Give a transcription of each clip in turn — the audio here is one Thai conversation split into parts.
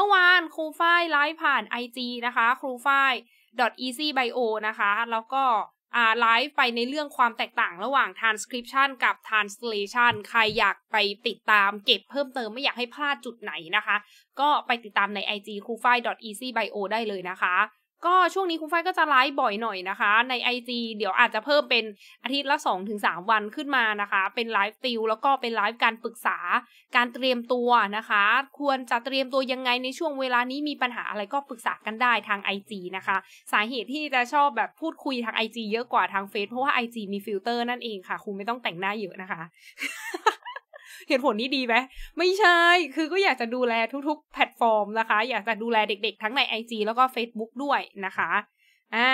เมื่อวานครูฝ้ายไลฟ์ผ่าน IG นะคะครูฝ้าย .easybio นะคะ แล้วก็ไลฟ์ไปในเรื่องความแตกต่างระหว่าง transcription กับ translation ใครอยากไปติดตามเก็บเพิ่มเติมไม่อยากให้พลาดจุดไหนนะคะ ก็ไปติดตามใน IG ครูฝ้าย .easybio ได้เลยนะคะก็ช่วงนี้คุณไฟก็จะไลฟ์บ่อยหน่อยนะคะใน IG เดี๋ยวอาจจะเพิ่มเป็นอาทิตย์ละ 2-3 วันขึ้นมานะคะ เป็นไลฟ์ติวแล้วก็เป็นไลฟ์การปรึกษา การเตรียมตัวนะคะ ควรจะเตรียมตัวยังไงในช่วงเวลานี้มีปัญหาอะไรก็ปรึกษากันได้ทาง IG นะคะ สาเหตุที่จะชอบแบบพูดคุยทาง IG เยอะกว่าทางเฟซเพราะว่า IG มีฟิลเตอร์นั่นเองค่ะคุณไม่ต้องแต่งหน้าเยอะนะคะเหตุผลนี้ดีไหมไม่ใช่ คือก็อยากจะดูแลทุก ๆ แพลตฟอร์ม นะคะ อยากจะดูแลเด็กๆทั้งใน IG แล้วก็ Facebook ด้วยนะคะ อ่า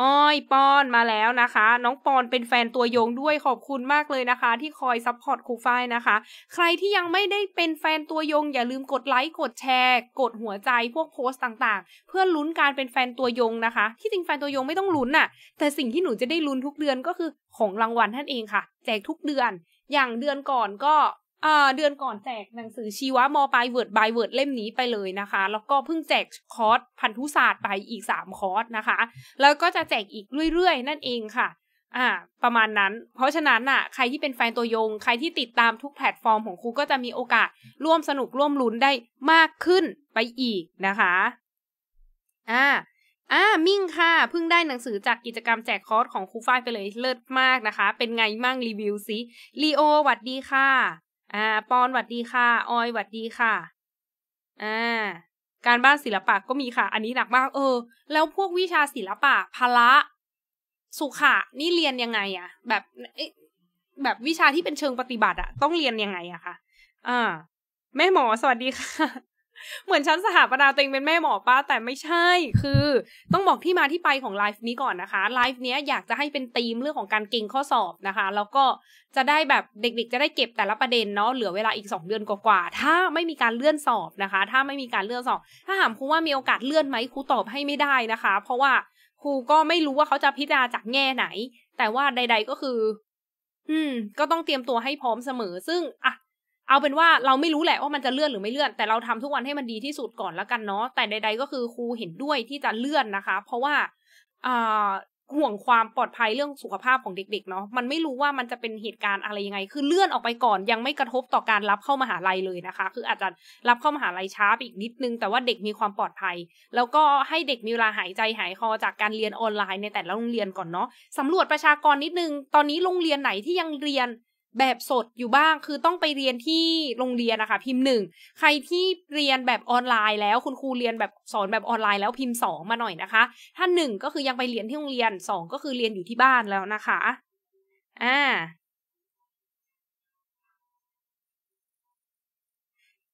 อ้อยปอนมาแล้วนะคะ น้องปอนเป็นแฟนตัวยงด้วย ขอบคุณมากเลยนะคะที่คอยซัพพอร์ตครูฝ้ายนะคะ ใครที่ยังไม่ได้เป็นแฟนตัวยง อย่าลืมกดไลค์ กดแชร์ กดหัวใจพวกโพสต์ต่าง ๆ เพื่อลุ้นการเป็นแฟนตัวยงนะคะ ที่จริงแฟนตัวยงไม่ต้องลุ้นน่ะ แต่สิ่งที่หนูจะได้ลุ้นทุกเดือนก็คือของรางวัลท่านเองค่ะ แจกทุกเดือน อย่างเดือนก่อนก็เดือนก่อนแจกหนังสือชีวะมปลายเวิร์ดบายเวิร์ดเล่มนี้ไปเลยนะคะ แล้วก็เพิ่งแจกคอร์สพันธุศาสตร์ไปอีกสามคอร์สนะคะ แล้วก็จะแจกอีกเรื่อยๆนั่นเองค่ะ อ่า ประมาณนั้น เพราะฉะนั้นอ่ะ ใครที่เป็นแฟนตัวยง ใครที่ติดตามทุกแพลตฟอร์มของครู ก็จะมีโอกาส ร่วมสนุกร่วมลุ้นได้มากขึ้นไปอีกนะคะอ่าอ่ามิ่งค่ะเพิ่งได้หนังสือจากกิจกรรมแจกคอร์สของครูฝ้ายไปเลยเลิศมากนะคะ เป็นไงมั่งรีวิวซิลีโอหวัดดีค่ะอ่าปอนหวัดดีค่ะออยหวัดดีค่ะอ่าการบ้านศิลปะก็มีค่ะ อันนี้หนักมากเออ แล้วพวกวิชาศิลปะพละ สุขะนี่เรียนยังไงอะแบบแบบวิชาที่เป็นเชิงปฏิบัติอะต้องเรียนยังไงอะคะอ่าแม่หมอสวัสดีค่ะเหมือนฉันสถาปนาตัวเองเป็นแม่หมอป้า แต่ไม่ใช่ คือ ต้องบอกที่มาที่ไปของไลฟ์นี้ก่อนนะคะไลฟ์เนี้ยอยากจะให้เป็นธีมเรื่องของการเก่งข้อสอบนะคะ แล้วก็จะได้แบบเด็กๆจะได้เก็บแต่ละประเด็นเนาะเหลือเวลาอีก2เดือนกว่าๆถ้าไม่มีการเลื่อนสอบนะคะ ถ้าไม่มีการเลื่อนสอบ ถ้าถามครูว่ามีโอกาสเลื่อนไหมครูตอบให้ไม่ได้นะคะ เพราะว่าครูก็ไม่รู้ว่าเขาจะพิจารณาจากแง่ไหน แต่ว่าใด ๆก็คือ อืม ก็ต้องเตรียมตัวให้พร้อมเสมอ ซึ่งอ่ะเอาเป็นว่าเราไม่รู้แหละว่ามันจะเลื่อนหรือไม่เลื่อนแต่เราทำทุกวันให้มันดีที่สุดก่อนแล้วกันเนาะแต่ใดๆก็คือครูเห็นด้วยที่จะเลื่อนนะคะ เพราะว่าห่วงความปลอดภัยเรื่องสุขภาพของเด็กๆเนาะมันไม่รู้ว่ามันจะเป็นเหตุการณ์อะไรยังไง คือเลื่อนออกไปก่อนยังไม่กระทบต่อการรับเข้ามาหาลัยเลยนะคะ คืออาจจะรับเข้ามาหาลัยช้าไปอีกนิดนึง แต่ว่าเด็กมีความปลอดภัย แล้วก็ให้เด็กมีเวลาหายใจหายคอจากการเรียนออนไลน์ในแต่ละโรงเรียนก่อนเนาะสำรวจประชากรนิดนึง ตอนนี้โรงเรียนไหนที่ยังเรียนแบบสดอยู่บ้างคือต้องไปเรียนที่โรงเรียนนะคะ พิมพ์หนึ่งใครที่เรียนแบบออนไลน์แล้วคุณครูเรียนแบบสอนแบบออนไลน์แล้วพิมพ์สองมาหน่อยนะคะถ้าหนึ่งก็คือยังไปเรียนที่โรงเรียนสองก็คือเรียนอยู่ที่บ้านแล้วนะคะอ่า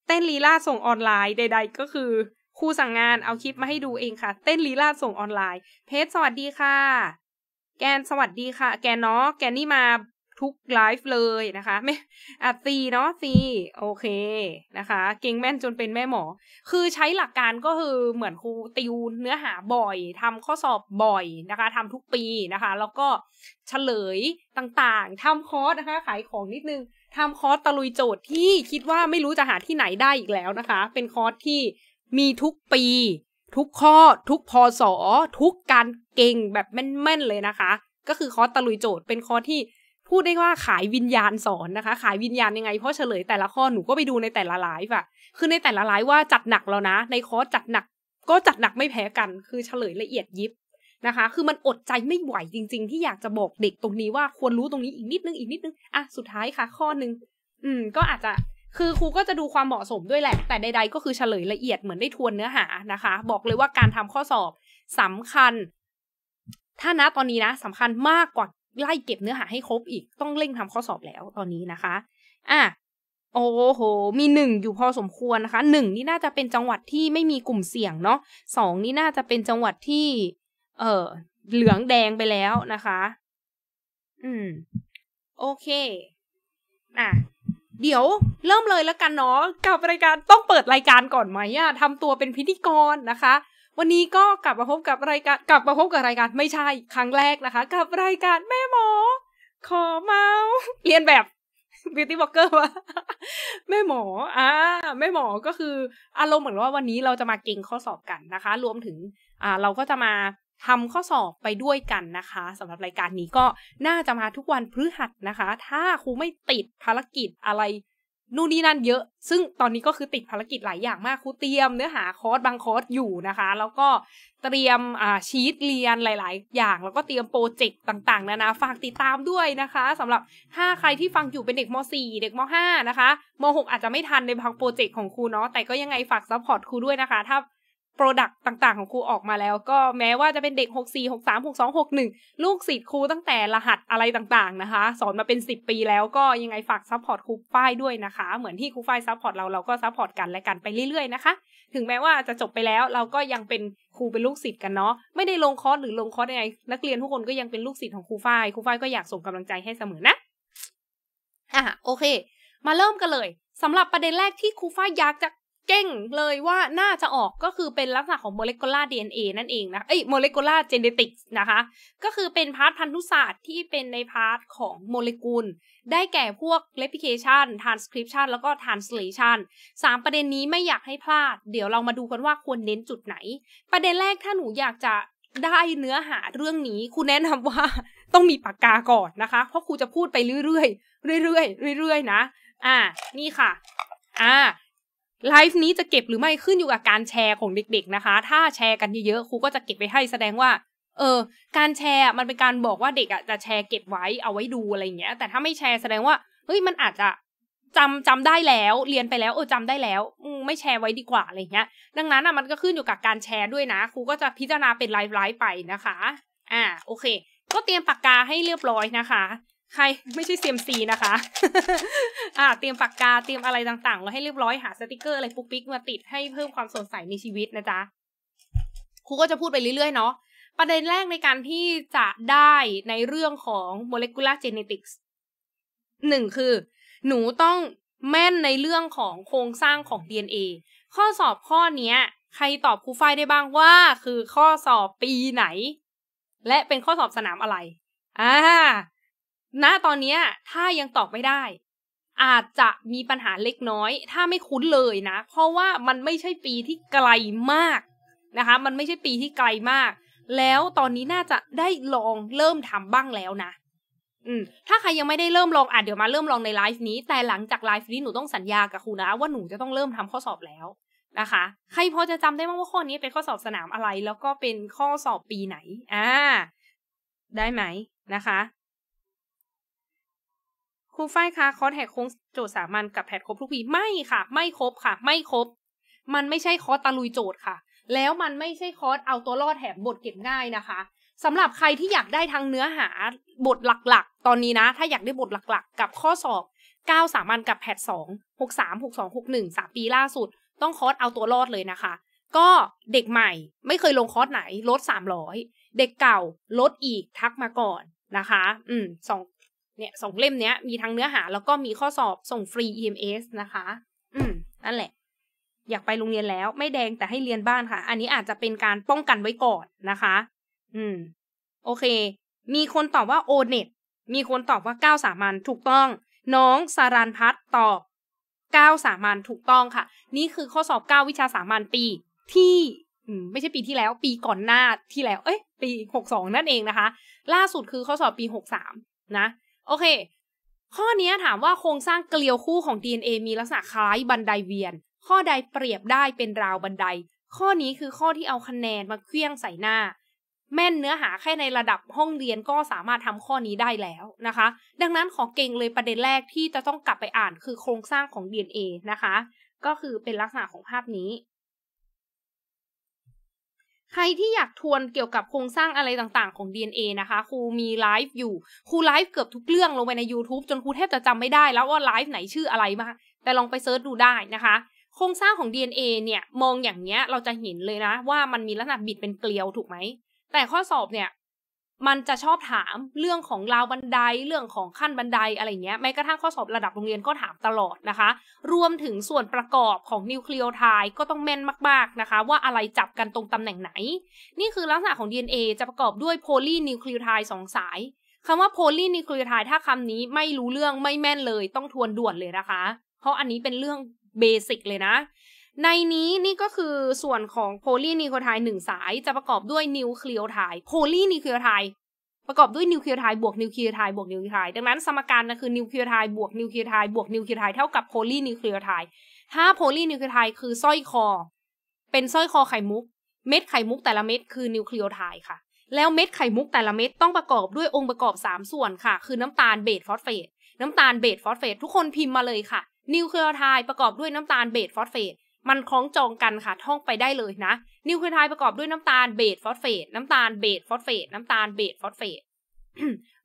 เต้นลีลาส่งออนไลน์ใดๆก็คือครูสั่งงานเอาคลิปมาให้ดูเองค่ะ เต้นลีลาส่งออนไลน์ เพจสวัสดีค่ะ แกนสวัสดีค่ะ แกนเนาะแกนนี่มาทุกไลฟ์เลยนะคะไม่อ่ะซีเนาะซีโอเคนะคะ เก่งแม่นจนเป็นแม่หมอ คือใช้หลักการก็คือเหมือนครูติวเนื้อหาบ่อยทำข้อสอบบ่อยนะคะทำทุกปีนะคะ แล้วก็ เฉลยต่างๆทำคอร์สนะคะ ขายของนิดนึงทำคอร์สตะลุยโจทย์ที่คิดว่าไม่รู้จะหาที่ไหนได้อีกแล้วนะคะ เป็นคอร์สที่มีทุกปีทุกข้อทุกพอสอทุกการเก่งแบบแม่นๆเลยนะคะ ก็คือคอร์สตะลุยโจทย์ เป็นคอร์สที่พูดได้ว่าขายวิญญาณสอนนะคะ ขายวิญญาณยังไง เพราะเฉลยแต่ละข้อหนูก็ไปดูในแต่ละไลฟ์อะคือในแต่ละไลฟ์ว่าจัดหนักแล้วนะ ในคอร์สจัดหนัก ก็จัดหนักไม่แพ้กัน คือเฉลยละเอียดยิบนะคะ คือมันอดใจไม่ไหว จริงๆที่อยากจะบอกเด็กตรงนี้ ว่าควรรู้ตรงนี้อีกนิดนึงอีกนิดนึง อ่ะสุดท้ายค่ะ ข้อนึง อืม ก็อาจจะ คือครูก็จะดูความเหมาะสมด้วยแหละแต่ใด ๆ ก็คือเฉลยละเอียดเหมือนได้ทวนเนื้อหานะคะ บอกเลยว่าการทำข้อสอบ สำคัญ ถ้านะตอนนี้นะ สำคัญมากกว่าไล่เก็บเนื้อหาให้ครบอีกต้องเร่งทำข้อสอบแล้วตอนนี้นะคะ อ่ะโอ้โหมีหนึ่งอยู่พอสมควรนะคะหนึ่งนี่น่าจะเป็นจังหวัดที่ไม่มีกลุ่มเสี่ยงเนาะสองนี่น่าจะเป็นจังหวัดที่ เออเหลืองแดงไปแล้วนะคะ อืม โอเค อ่ะ เดี๋ยว เริ่มเลยแล้วกันเนาะกับรายการต้องเปิดรายการก่อนไหมอะทำตัวเป็นพิธีกรนะคะวันนี้ก็กลับมาพบกับรายการกลับมาพบกับรายการ ไม่ใช่ ครั้งแรกนะคะ กับรายการแม่หมอขอเมา เรียนแบบบิวตี้บล็อกเกอร์ว่าแม่หมออ่าแม่หมอก็คืออารมณ์เหมือนว่าวันนี้เราจะมาเก่งข้อสอบกันนะคะ รวมถึงอ่าเราก็จะมาทำข้อสอบไปด้วยกันนะคะสำหรับรายการนี้ก็น่าจะมาทุกวันพฤหัสนะคะ ถ้าครูไม่ติดภารกิจอะไรนู่นนี่นั่นเยอะ ซึ่งตอนนี้ก็คือติดภารกิจหลายอย่างมากครูเตรียม เนื้อหาคอร์สบางคอร์สอยู่นะคะ แล้วก็เตรียม อ่าชีตเรียนหลายๆ อย่าง แล้วก็เตรียมโปรเจกต์ต่างๆนานาฝากติดตามด้วยนะคะ สำหรับถ้าใครที่ฟังอยู่เป็นเด็กม .4 เด็กม .5 นะคะม .6 อาจจะไม่ทันในบางโปรเจกต์ของครูเนาะแต่ก็ยังไงฝากซัพพอร์ตครูด้วยนะคะถ้าโปรดักต่างๆของครูออกมาแล้ว ก็แม้ว่าจะเป็นเด็ก64 63 62 61 ลูกศิษย์ครูตั้งแต่รหัสอะไรต่างๆนะคะ สอนมาเป็น 10 ปีแล้วก็ยังไงฝากซัพพอร์ตครูฝ้ายด้วยนะคะ เหมือนที่ครูฝ้ายซัพพอร์ตเรา เราก็ซัพพอร์ตกัน และกันไปเรื่อยๆนะคะ ถึงแม้ว่าจะจบไปแล้ว เราก็ยังเป็นครูเป็นลูกศิษย์กันเนาะไม่ได้ลงคอร์สหรือลงคอร์สยังไงนักเรียนทุกคนก็ยังเป็นลูกศิษย์ของครูฝ้ายครูฝ้ายก็อยากส่งกำลังใจให้เสมอนะอ่ะโอเค มาเริ่มกันเลยสำหรับประเด็นแรกที่ครูฝ้ายอยากจะเก่งเลยว่าน่าจะออกก็คือเป็นลักษณะของโมเลกุลาร์ดีเนั่นเองนะเอ้ยโมเลกุลาร์เจเนติกส์นะคะ ก็คือเป็นพาร์ทพันธุศาสตร์ที่เป็นในพาร์ทของโมเลกุลได้แก่พวกเลปิเคชันทรานสคริปชันแล้วก็ทรานสเลชันสามประเด็นนี้ไม่อยากให้พลาด เดี๋ยวเรามาดูกันว่าควรเน้นจุดไหน ประเด็นแรกถ้าหนูอยากจะได้เนื้อหาเรื่องนี้ครูแนะนำว่าต้องมีปากกาก่อนนะคะเพราะครูจะพูดไปเรื่อยๆเรื่อยๆเรื่อยๆนะ อ่า นี่ค่ะอ่าไลฟ์นี้จะเก็บหรือไม่ขึ้นอยู่กับการแชร์ของเด็ก ๆ นะคะ ถ้าแชร์กันเยอะๆครูก็จะเก็บไปให้แสดงว่า เออ การแชร์มันเป็นการบอกว่าเด็กอะจะแชร์เก็บไว้ เอาไว้ดูอะไรอย่างเงี้ย แต่ถ้าไม่แชร์แสดงว่า เฮ้ย มันอาจจะ จำจำได้แล้ว เรียนไปแล้วเออจาได้แล้ว ไม่แชร์ไว้ดีกว่าอะไรเงี้ย ดังนั้นอ่ะมันก็ขึ้นอยู่กับการแชร์ด้วยนะ ครูก็จะพิจารณาเป็นไลฟ์ไลฟ์ไปนะคะ อ่า โอเค ก็เตรียมปากกาให้เรียบร้อยนะคะใครไม่ใช่เซียมซีนะคะ อ่าเตรียมปากกา เตรียมอะไรต่างๆไว้ให้เรียบร้อยหาสติกเกอร์อะไรปุ๊กปิ๊กมาติดให้เพิ่มความสดใสในชีวิตนะจ๊ะ ครูก็จะพูดไปเรื่อยๆ เนาะ ประเด็นแรกในการที่จะได้ในเรื่องของโมเลกุลาร์เจเนติกส์หนึ่งคือ หนูต้องแม่นในเรื่องของโครงสร้างของ DNA ข้อสอบข้อนี้ใครตอบครูฝ้ายได้บ้างว่าคือข้อสอบปีไหน และเป็นข้อสอบสนามอะไรอ่าณตอนนี้ถ้ายังตอบไม่ได้ อาจจะมีปัญหาเล็กน้อย ถ้าไม่คุ้นเลยนะเพราะว่ามันไม่ใช่ปีที่ไกลมาก นะคะ มันไม่ใช่ปีที่ไกลมาก แล้วตอนนี้น่าจะได้ลองเริ่มทำบ้างแล้วนะอืม ถ้าใครยังไม่ได้เริ่มลองอ่ะเดี๋ยวมาเริ่มลองในไลฟ์นี้ แต่หลังจากไลฟ์นี้หนูต้องสัญญากับครูนะว่าหนูจะต้องเริ่มทำข้อสอบแล้วนะคะ ใครพอจะจำได้บ้างว่าข้อนี้เป็นข้อสอบสนามอะไร แล้วก็เป็นข้อสอบปีไหน อ่า ได้ไหมนะคะครูฝ้ายคะคอร์สแหกโค้งโจทย์สามัญกับแผดครบทุกวีไม่ค่ะ ไม่ครบค่ะ ไม่ครบมันไม่ใช่คอร์สตะลุยโจทย์ค่ะ แล้วมันไม่ใช่คอร์สเอาตัวรอดแถมบทเก็บง่ายนะคะสำหรับใครที่อยากได้ทั้งเนื้อหาบทหลักๆ ตอนนี้นะ ถ้าอยากได้บทหลักๆ กับข้อสอบ9สามัญกับแพทหนึ่งสามปีล่าสุด ต้องคอร์สเอาตัวรอดเลยนะคะ ก็เด็กใหม่ ไม่เคยลงคอร์สไหนลด300เด็กเก่าลดอีกทักมาก่อนนะคะ อืมสองเนี่ยสองเล่มเนี้ยมีทั้งเนื้อหาแล้วก็มีข้อสอบส่งฟรี EMS นะคะ อืมนั่นแหละ อยากไปโรงเรียนแล้วไม่แดงแต่ให้เรียนบ้านค่ะ อันนี้อาจจะเป็นการป้องกันไว้ก่อนนะคะ อืมโอเค มีคนตอบว่าโอเน็ตมีคนตอบว่าเก้าสามัญถูกต้อง น้องสารันพัฒตอบเก้าสามัญถูกต้องค่ะ นี่คือข้อสอบเก้าวิชาสามัญปี ที่ไม่ใช่ปีที่แล้ว ปีก่อนหน้าที่แล้ว เอ้ย ปีหกสองนั่นเองนะคะ ล่าสุดคือข้อสอบปีหกสามนะโอเค ข้อนี้ถามว่าโครงสร้างเกลียวคู่ของ DNA มีลักษณะคล้ายบันไดเวียน ข้อใดเปรียบได้เป็นราวบันได ข้อนี้คือข้อที่เอาคะแนนมาเคลี้ยงใส่หน้า แม่นเนื้อหาแค่ในระดับห้องเรียนก็สามารถทำข้อนี้ได้แล้วนะคะ ดังนั้นขอเก่งเลยประเด็นแรกที่จะต้องกลับไปอ่านคือโครงสร้างของ DNA นะคะ ก็คือเป็นลักษณะของภาพนี้ใครที่อยากทวนเกี่ยวกับโครงสร้างอะไรต่างๆของ DNA นะคะครูมีไลฟ์อยู่ครูไลฟ์เกือบทุกเรื่องลงไปใน YouTube จนครูแทบจะจำไม่ได้แล้วว่าไลฟ์ไหนชื่ออะไรมาแต่ลองไปเซิร์ชดูได้นะคะโครงสร้างของ DNA เนี่ยมองอย่างเนี้ยเราจะเห็นเลยนะว่ามันมีลักษณะบิดเป็นเกลียวถูกไหม แต่ข้อสอบเนี่ยมันจะชอบถามเรื่องของราวบันไดเรื่องของขั้นบันไดอะไรเงี้ยแม้กระทั่งข้อสอบระดับโรงเรียนก็ถามตลอดนะคะ รวมถึงส่วนประกอบของนิวเคลียอไทด์ก็ต้องแม่นมากๆนะคะว่าอะไรจับกันตรงตำแหน่งไหน นี่คือลักษณะของ DNA จะประกอบด้วยโพลีนิวเคลียอไทด์สองสายคำว่าโพลีนิวเคลียอไทด์ถ้าคำนี้ไม่รู้เรื่องไม่แม่นเลย ต้องทวนด่วนเลยนะคะ เพราะอันนี้เป็นเรื่องเบสิกเลยนะในนี้นี่ก็คือส่วนของโพลีนิโคไทหนึ่งสายจะประกอบด้วยนิวเคลียไทโพลีนิโคไทประกอบด้วยนิวเคลียไทบวกนิวเคลียไทบวกนิวเคลียไทดังนั้น สมการนะคือนิวเคลียไทบวกนิวเคลียไทบวกนิวเคลียไทเท่ากับโพลีนิวคลียไทถ้าโพลีนิวคลียไทคือสร้อยคอ เป็นสร้อยคอไข่มุกเม็ดไข่มุกแต่ละเม็ดคือนิวเคลียไทค่ะแล้วเม็ดไข่มุก แต่ละเม็ดต้องประกอบด้วยองค์ประกอบ 3 ส่วนค่ะ คือน้ำตาลเบสฟอสเฟตน้ำตาลเบสฟอสเฟต ทุกคนพิมพ์มาเลยค่ะนิวเคลียไทประกอบด้วยน้ำตาลเบสฟอสเฟตมันคล้องจองกันค่ะท่องไปได้เลยนะนิวคลีไทด์ประกอบด้วยน้ำตาลเบสฟอสเฟตน้ำตาลเบสฟอสเฟตน้ำตาลเบสฟอสเฟต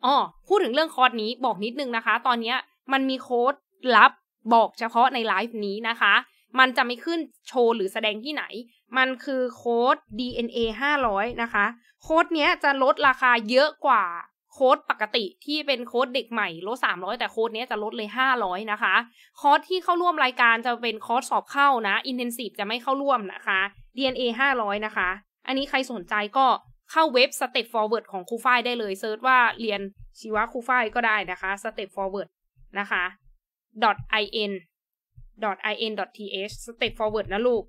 อ๋อพูดถึงเรื่องคอร์สนี้ บอกนิดนึงนะคะ ตอนนี้มันมีโค้ดลับบอกเฉพาะในไลฟ์นี้นะคะ มันจะไม่ขึ้นโชว์หรือแสดงที่ไหน มันคือโค้ด DNA 500 นะคะ โค้ดนี้จะลดราคาเยอะกว่าค้ดปกติที่เป็นโค้ดเด็กใหม่ ลด 300 แต่โค้ดนี้จะลดเลย 500 นะคะ คอร์สที่เข้าร่วมรายการจะเป็นคอร์สสอบเข้านะอินเทนซีฟจะไม่เข้าร่วมนะคะ DNA 500 นะคะ อันนี้ใครสนใจก็เข้าเว็บ Step Forward ของครูฝ้ายได้เลยเซิร์ชว่าเรียนชีวะครูฝ้ายก็ได้นะคะ Step Forward นะคะ .in .in.th Step Forward นะลูก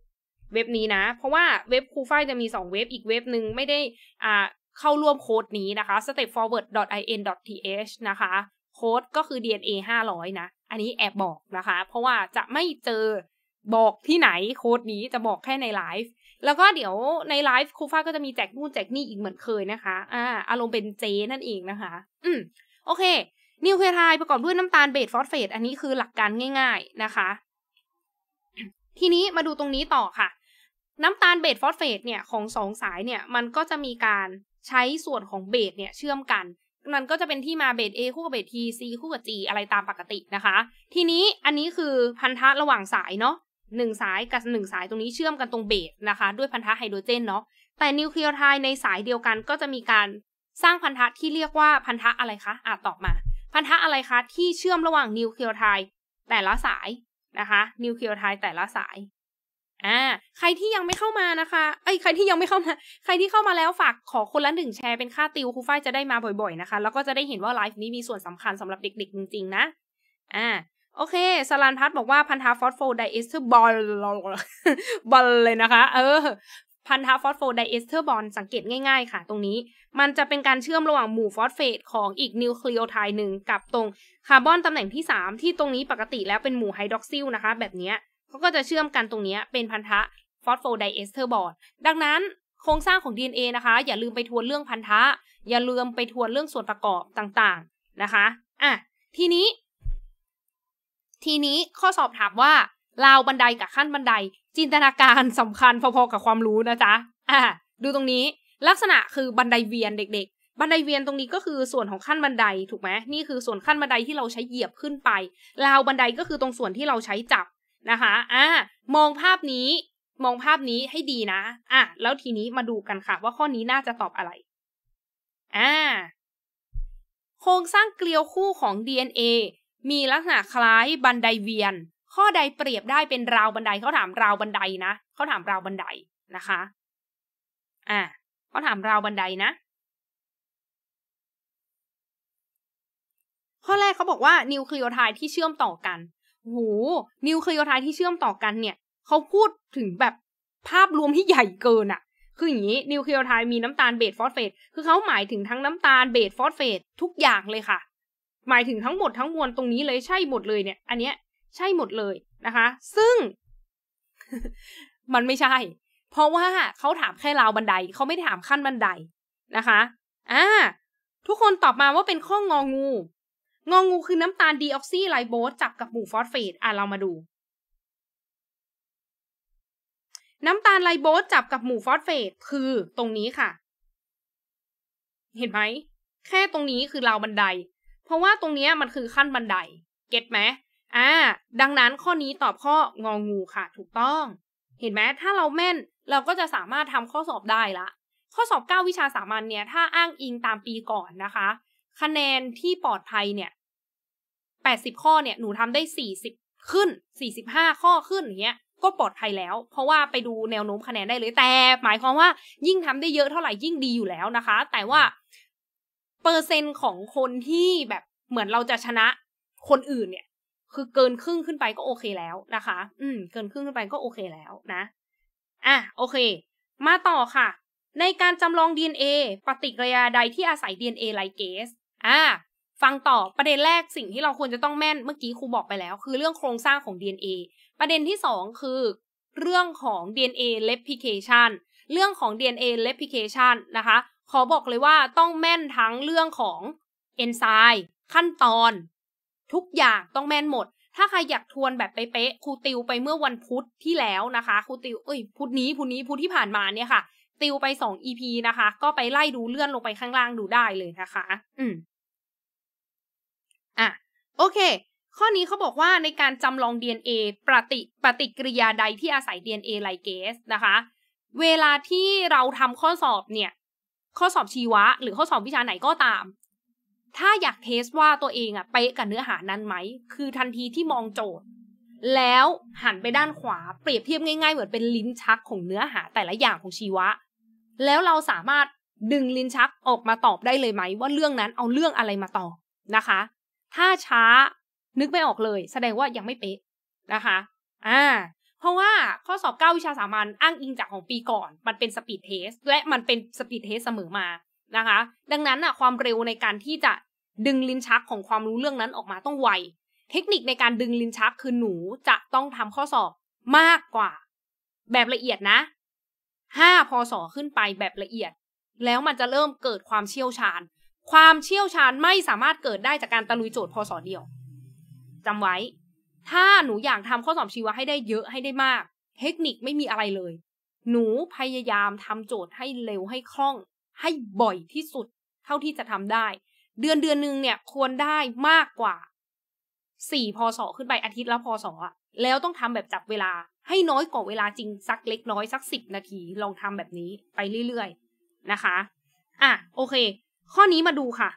เว็บนี้นะ เพราะว่าเว็บครูฝ้ายจะมี 2 เว็บอีกเว็บหนึ่งไม่ได้อ่าเข้าร่วมโค้ดนี้นะคะ stepforward.in.th นะคะโค้ดก็คือ DNA 500นะอันนี้แอบบอกนะคะ เพราะว่าจะไม่เจอบอกที่ไหนโค้ดนี้จะบอกแค่ในไลฟ์แล้วก็เดี๋ยวในไลฟ์ครูฟ้าก็จะมีแจกนู่นแจกนี่อีกเหมือนเคยนะคะอ่าอารมณ์เป็นเจนั่นเองนะคะ อืมโอเคนิวเคลียร์ไทประกอบด้วยน้ำตาลเบสฟอสเฟตอันนี้คือหลักการง่ายๆนะคะ ทีนี้มาดูตรงนี้ต่อค่ะ น้ำตาลเบสฟอสเฟตเนี่ยของสองสายเนี่ย มันก็จะมีการใช้ส่วนของเบสเนี่ยเชื่อมกันนันก็จะเป็นที่มาเบส A คู่กับเบส T C คู่กับ G อะไรตามปกตินะคะ ทีนี้อันนี้คือพันธะระหว่างสายเนาะหนึ่งสายกับหนึ่งสาย ตรงนี้เชื่อมกันตรงเบสนะคะ ด้วยพันธะไฮโดรเจนเนาะ แต่นิวเคลียร์ไทในสายเดียวกันก็จะมีการสร้างพันธะที่เรียกว่าพันธะอะไรคะอ่าตอบมา พันธะอะไรคะที่เชื่อมระหว่างนิวเคลียร์ไทแต่ละสายนะคะ นิวเคลียร์ไทแต่ละสายอ่าใครที่ยังไม่เข้ามานะคะไอ้ใครที่ยังไม่เข้ามา ใครที่เข้ามาแล้วฝากขอคนละหนึ่งแชร์เป็นค่าติวครูฝ้ายจะได้มาบ่อย ๆ นะคะ แล้วก็จะได้เห็นว่าไลฟ์นี้มีส่วนสำคัญสำหรับเด็กๆจริงๆนะ อ่า โอเคสลานพัทบอกว่าพันธาฟอสโฟไดเอสเทอร์บอลบอลเลยนะคะ เออ พันธาฟอสโฟไดเอสเทอร์บอลสังเกตง่ายๆค่ะตรงนี้ มันจะเป็นการเชื่อมระหว่างหมู่ฟอสเฟตของอีกนิวเคลียไทด์หนึ่งกับตรงคาร์บอนตำแหน่งที่3ที่ตรงนี้ปกติแล้วเป็นหมู่ไฮดรอกซิลนะคะแบบเนี้ยเขาก็จะเชื่อมกันตรงนี้เป็นพันธะฟอสโฟไดเอสเทอร์บอร์ดดังนั้น โครงสร้างของ DNA นะคะ อย่าลืมไปทวนเรื่องพันธะ อย่าลืมไปทวนเรื่องส่วนประกอบต่างๆนะคะอ่ะทีนี้ ทีนี้ข้อสอบถามว่าราวบันไดกับขั้นบันไดจินตนาการสำคัญพอๆกับความรู้นะจ๊ะอ่ะดูตรงนี้ลักษณะคือบันไดเวียนเด็ก ๆ บันไดเวียนตรงนี้ก็คือส่วนของขั้นบันได ถูกไหมนี่คือส่วนขั้นบันไดที่เราใช้เหยียบขึ้นไปราวบันไดก็คือตรงส่วนที่เราใช้จับนะคะอ่ามองภาพนี้ มองภาพนี้ให้ดีนะอ่ะแล้วทีนี้มาดูกันค่ะว่าข้อนี้น่าจะตอบอะไรอ่าโครงสร้างเกลียวคู่ของ DNA มีลักษณะคล้ายบันไดเวียน ข้อใดเปรียบได้เป็นราวบันไดเขาถามราวบันไดนะ เขาถามราวบันไดนะคะอ่าเขาถามราวบันไดนะ ข้อแรกเขาบอกว่านิวคลีโอไทด์ที่เชื่อมต่อกันโห นิวเคลียร์ไทที่เชื่อมต่อกันเนี่ยเขาพูดถึงแบบภาพรวมที่ใหญ่เกินอะคืออย่างนี้นิวเคลียร์ไทมีน้ำตาลเบสฟอสเฟต คือเขาหมายถึงทั้งน้ำตาลเบสฟอสเฟต ทุกอย่างเลยค่ะ หมายถึงทั้งหมดทั้งมวลตรงนี้เลยใช่หมดเลยเนี่ย อันเนี้ยใช่หมดเลยนะคะ ซึ่งมันไม่ใช่ เพราะว่าเขาถามแค่ราวบันไดเขาไม่ได้ถามขั้นบันไดนะคะ อ่าทุกคนตอบมาว่าเป็นข้ององูงองูคือน้ำตาลดีออกซีไลโบสจับกับหมู่ฟอสเฟตอ่ะเรามาดูน้ำตาลไลโบสจับกับหมู่ฟอสเฟตคือตรงนี้ค่ะ เห็นไหมแค่ตรงนี้คือราวบันได เพราะว่าตรงนี้มันคือขั้นบันได เก็ตไหมอ่าดังนั้นข้อนี้ตอบข้ององูค่ะ ถูกต้อง เห็นไหมถ้าเราแม่นเราก็จะสามารถทำข้อสอบได้ละ ข้อสอบ9วิชาสามัญเนี่ยถ้าอ้างอิงตามปีก่อนนะคะ คะแนนที่ปลอดภัยเนี่ยแปดสิบข้อเนี่ยหนูทำได้สี่สิบขึ้น สี่สิบห้าข้อขึ้นอย่างเงี้ย ก็ปลอดภัยแล้ว เพราะว่าไปดูแนวโน้มคะแนนได้เลย แต่หมายความว่ายิ่งทำได้เยอะเท่าไหร่ยิ่งดีอยู่แล้วนะคะ แต่ว่าเปอร์เซ็นต์ของคนที่แบบเหมือนเราจะชนะ คนอื่นเนี่ย คือเกินครึ่งขึ้นไปก็โอเคแล้วนะคะ อืม เกินครึ่งขึ้นไปก็โอเคแล้วนะ อ่ะ โอเค มาต่อค่ะ ในการจำลอง DNA ปฏิกิริยาใดที่อาศัย DNA ไลเกส อ่าฟังต่อประเด็นแรกสิ่งที่เราควรจะต้องแม่นเมื่อกี้ครูบอกไปแล้ว คือเรื่องโครงสร้างของ DNA ประเด็นที่2คือเรื่องของ DNA replication เรื่องของ DNA replication นะคะ ขอบอกเลยว่าต้องแม่นทั้งเรื่องของเอนไซม์ขั้นตอน ทุกอย่างต้องแม่นหมด ถ้าใครอยากทวนแบบเป๊ะๆครูติวไปเมื่อวันพุธที่แล้วนะคะ ครูติวเอ้ยพุธนี้พุธนี้พุธที่ผ่านมาเนี่ยค่ะ ติวไป2 EP นะคะ ก็ไปไล่ดูเลื่อนลงไปข้างล่างดูได้เลยนะคะ อืมโอเค ข้อนี้เขาบอกว่าในการจำลอง DNA ปฏิปฏิกิริยาใดที่อาศัย DNA ไลเกสนะคะ เวลาที่เราทำข้อสอบเนี่ย ข้อสอบชีวะหรือข้อสอบวิชาไหนก็ตาม ถ้าอยากเทสว่าตัวเองอะเป๊ะกับเนื้อหานั้นไหม คือทันทีที่มองโจทย์ แล้วหันไปด้านขวาเปรียบเทียบง่ายๆ เหมือนเป็นลิ้นชักของเนื้อหาแต่ละอย่างของชีวะ แล้วเราสามารถดึงลิ้นชักออกมาตอบได้เลยไหมว่าเรื่องนั้นเอาเรื่องอะไรมาตอบนะคะถ้าช้านึกไม่ออกเลย แสดงว่ายังไม่เป๊ะนะคะอ่าเพราะว่าข้อสอบ 9 วิชาสามัญอ้างอิงจากของปีก่อน มันเป็นสปีดเทส และมันเป็นสปีดเทสเสมอมานะคะ ดังนั้นอะความเร็วในการที่จะดึงลิ้นชักของความรู้เรื่องนั้นออกมาต้องไว เทคนิคในการดึงลิ้นชักคือหนูจะต้องทำข้อสอบมากกว่า แบบละเอียดนะ 5 พอสอขึ้นไปแบบละเอียด แล้วมันจะเริ่มเกิดความเชี่ยวชาญความเชี่ยวชาญไม่สามารถเกิดได้จากการตะลุยโจทย์พอสอเดียวจำไว้ ถ้าหนูอยากทำข้อสอบชีวะให้ได้เยอะให้ได้มาก เทคนิคไม่มีอะไรเลย หนูพยายามทำโจทย์ให้เร็วให้คล่อง ให้บ่อยที่สุด เท่าที่จะทำได้ เดือนเดือนหนึ่งเนี่ยควรได้มากกว่าสี่พอสอขึ้นไปอาทิตย์ละพอสออะแล้วต้องทำแบบจับเวลาให้น้อยกว่าเวลาจริงสักเล็ก น้อยสักสิบนาทีลองทำแบบนี้ไปเรื่อยๆนะคะอ่ะโอเคข้อนี้มาดูค่ะ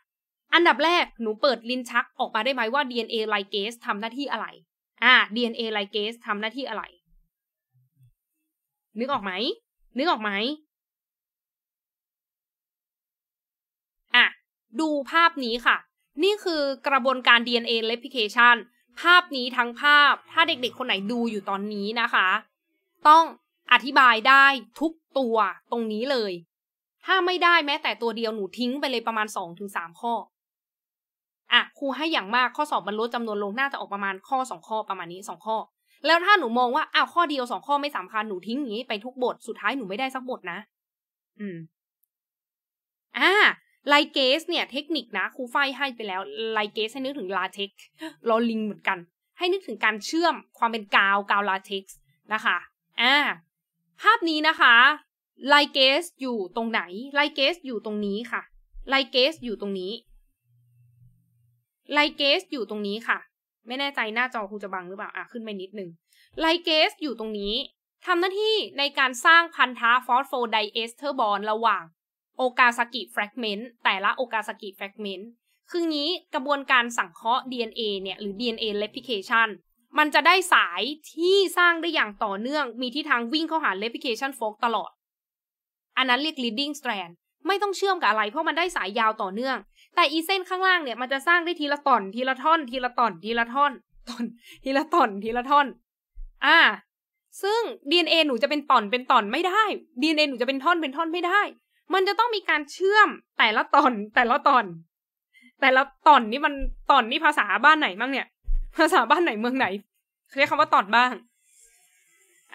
อันดับแรกหนูเปิดลิ้นชักออกมาได้ไหมว่า DNA ligase ทำหน้าที่อะไร อ่า DNA ligase ทำหน้าที่อะไร นึกออกไหม นึกออกไหมอ่ะดูภาพนี้ค่ะ นี่คือกระบวนการ DNA replication ภาพนี้ทั้งภาพถ้าเด็กๆคนไหนดูอยู่ตอนนี้นะคะ ต้องอธิบายได้ทุกตัวตรงนี้เลยถ้าไม่ได้แม้แต่ตัวเดียวหนูทิ้งไปเลยประมาณสองถึงสามข้อ อ่ะครูให้อย่างมากข้อสอบมันลดจำนวนลงน่าจะออกประมาณข้อสองข้อประมาณนี้สองข้อ แล้วถ้าหนูมองว่าอ้าวข้อเดียวสองข้อไม่สำคัญหนูทิ้งอย่างนี้ไปทุกบท สุดท้ายหนูไม่ได้สักบทนะ อืม อ่าไลเกส เนี่ยเทคนิคนะครูไฟให้ไปแล้วไลเกส ให้นึกถึงลาเท็กลอลิงเหมือนกัน ให้นึกถึงการเชื่อม ความเป็นกาวกาวลาเท็กซ์นะคะ อ่าภาพนี้นะคะไลเกสอยู่ตรงไหน ไลเกสอยู่ตรงนี้ค่ะ ไลเกสอยู่ตรงนี้ ไลเกสอยู่ตรงนี้ค่ะ ไม่แน่ใจหน้าจอครูจะบังหรือเปล่าอ่ะขึ้นไปนิดนึง ไลเกสอยู่ตรงนี้ ทำหน้าที่ในการสร้างพันธะฟอสโฟไดเอสเทอร์บอลระหว่าง โอกาซากิแฟกเมนต์แต่ละโอกาซากิแฟกเมนต์ คืองี้กระบวนการสังเคราะห์ DNA เนี่ยหรือ DNA replication มันจะได้สายที่สร้างได้อย่างต่อเนื่อง มีทิศทางวิ่งเข้าหา replication fork ตลอดอันนั้นเรียก leading strand ไม่ต้องเชื่อมกับอะไรเพราะมันได้สายยาวต่อเนื่อง แต่อีเส้นข้างล่างเนี่ย มันจะสร้างได้ทีละตอนทีละท่อน ทีละตอน ทีละท่อนตอนทีละตอนทีละท่อน อ่า ซึ่ง DNA หนูจะเป็นตอนเป็นตอนไม่ได้ DNA หนูจะเป็นท่อนเป็นท่อนไม่ได้ มันจะต้องมีการเชื่อมแต่ละตอนแต่ละตอน แต่ละตอนนี่มันตอนนี่ภาษาบ้านไหนมัางเนี่ย ภาษาบ้านไหนเมืองไหนเรียกคำว่าตอนบ้าง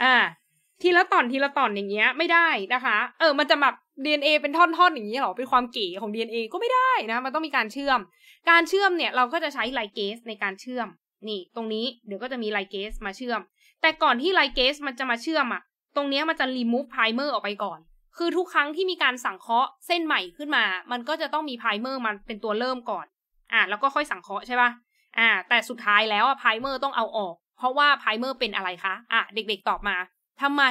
อ่าทีละตอนทีละตอนอย่างเงี้ยไม่ได้นะคะเออมันจะแบบ DNA เป็นท่อนๆ อย่างเงี้ยหรอเป็นความเก๋ของ DNA ก็ไม่ได้นะ มันต้องมีการเชื่อม การเชื่อมเนี่ยเราก็จะใช้ไลเกสในการเชื่อมนี่ ตรงนี้เดี๋ยวก็จะมีไลเกสมาเชื่อมแต่ก่อนที่ไลเกสมันจะมาเชื่อมอะตรงเนี้ยมันจะรีมูฟไพรเมอร์ออกไปก่อน คือทุกครั้งที่มีการสังเคราะห์เส้นใหม่ขึ้นมา มันก็จะต้องมีไพรเมอร์มันเป็นตัวเริ่มก่อน อ่ะแล้วก็ค่อยสังเคราะห์ใช่ปะ่ะอ่ะแต่สุดท้ายแล้วอะไพรเมอร์ต้องเอาออก เพราะว่าไพรเมอร์เป็นอะไรคะอ่ะเด็ก ๆตอบมาทำไม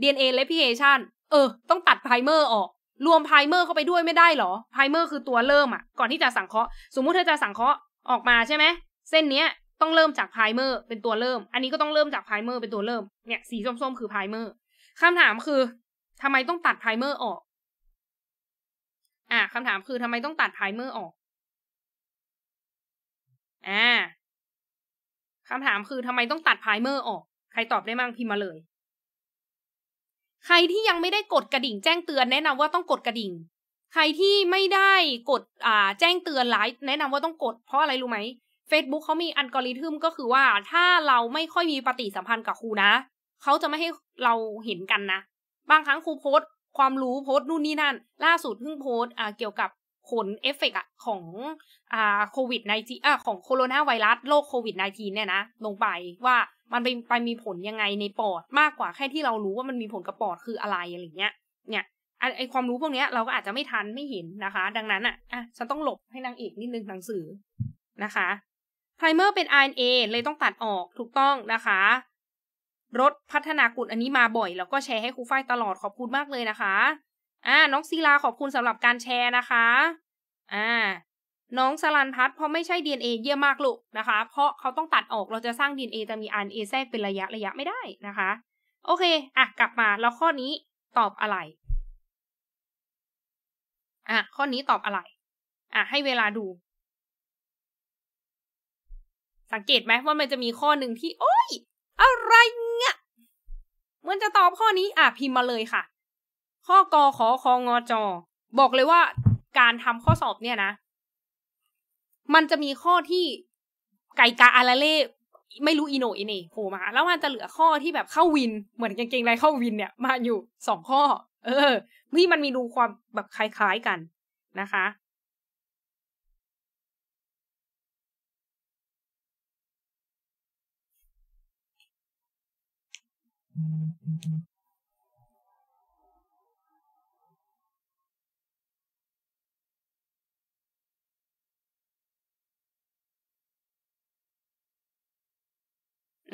DNA replication เออ ต้องตัดไพรเมอร์ออก รวมไพรเมอร์เข้าไปด้วยไม่ได้หรอไพรเมอร์คือตัวเริ่มอะก่อนที่จะสังเคราะห์สมมุติเธอจะสังเคราะห์ออกมาใช่ไหมเส้นเนี้ยต้องเริ่มจากไพรเมอร์เป็นตัวเริ่ม อันนี้ก็ต้องเริ่มจากไพรเมอร์เป็นตัวเริ่ม เนี่ย สีส้มๆคือไพรเมอร์คำถามคือทำไมต้องตัดไพรเมอร์ออก อ่าคำถามคือทำไมต้องตัดไพรเมอร์ออกอ่าคำถามคือทำไมต้องตัดไพรเมอร์ออก ใครตอบได้มั่งพิมพ์มาเลยใครที่ยังไม่ได้กดกระดิ่งแจ้งเตือนแนะนำว่าต้องกดกระดิ่ง ใครที่ไม่ได้กดอ่าแจ้งเตือนไลฟ์แนะนำว่าต้องกด เพราะอะไรรู้ไหม Facebook เขามีอัลกอริทึมก็คือว่าถ้าเราไม่ค่อยมีปฏิสัมพันธ์กับครูนะ เขาจะไม่ให้เราเห็นกันนะ บางครั้งครูโพสต์ ความรู้โพสต์นู่นนี่นั่น ล่าสุดเพิ่งโพสต์เกี่ยวกับผลเอฟเฟกอะของอ่าโควิด -19 อ่าของโคโรนาไวรัสโรคโควิด -19 เนี่ยนะ ลงไปว่ามันไปไปมีผลยังไงในปอดมากกว่าแค่ที่เรารู้ว่ามันมีผลกับปอดคืออะไรอะไรเงี้ยเนี่ยไอความรู้พวกนี้เราก็อาจจะไม่ทันไม่เห็นนะคะ ดังนั้นอ่ะอ่ะฉันต้องหลบให้นางเอกนิดนึงหนังสือนะคะไพรเมอร์เป็น RNA เลยต้องตัดออกถูกต้องนะคะ รถพัฒนากุลอันนี้มาบ่อย แล้วก็แชร์ให้ครูฝ้ายตลอดขอบคุณมากเลยนะคะอ่าน้องศิลาขอบคุณสำหรับการแชร์ นะคะอ่าน้องสลันพัดเพราะไม่ใช่ DNA เยี่ยมมากลูกนะคะ เพราะเขาต้องตัดออกเราจะสร้าง DNA จะมี RNA แทรกเป็นระยะระยะไม่ได้นะคะ โอเคอ่ะกลับมาแล้วข้อนี้ตอบอะไรอ่ะข้อนี้ตอบอะไร อ่ะ ให้เวลาดู สังเกตไหมว่ามันจะมีข้อหนึ่งที่โอ้ย อะไรเงี้ยมันจะตอบข้อนี้อ่ะพิมพ์มาเลยค่ะ ข้อกอขอคองอจอ บอกเลยว่าการทำข้อสอบเนี่ยนะมันจะมีข้อที่ไก่กาอาราเล่ไม่รู้อีโนอีเน่โผล่มา แล้วมันจะเหลือข้อที่แบบเข้าวินเหมือนก่งเกงไรเข้าวินเนี่ย มาอยู่สองข้อ เออที่มันมีดูความแบบคล้าย ๆ กันนะคะ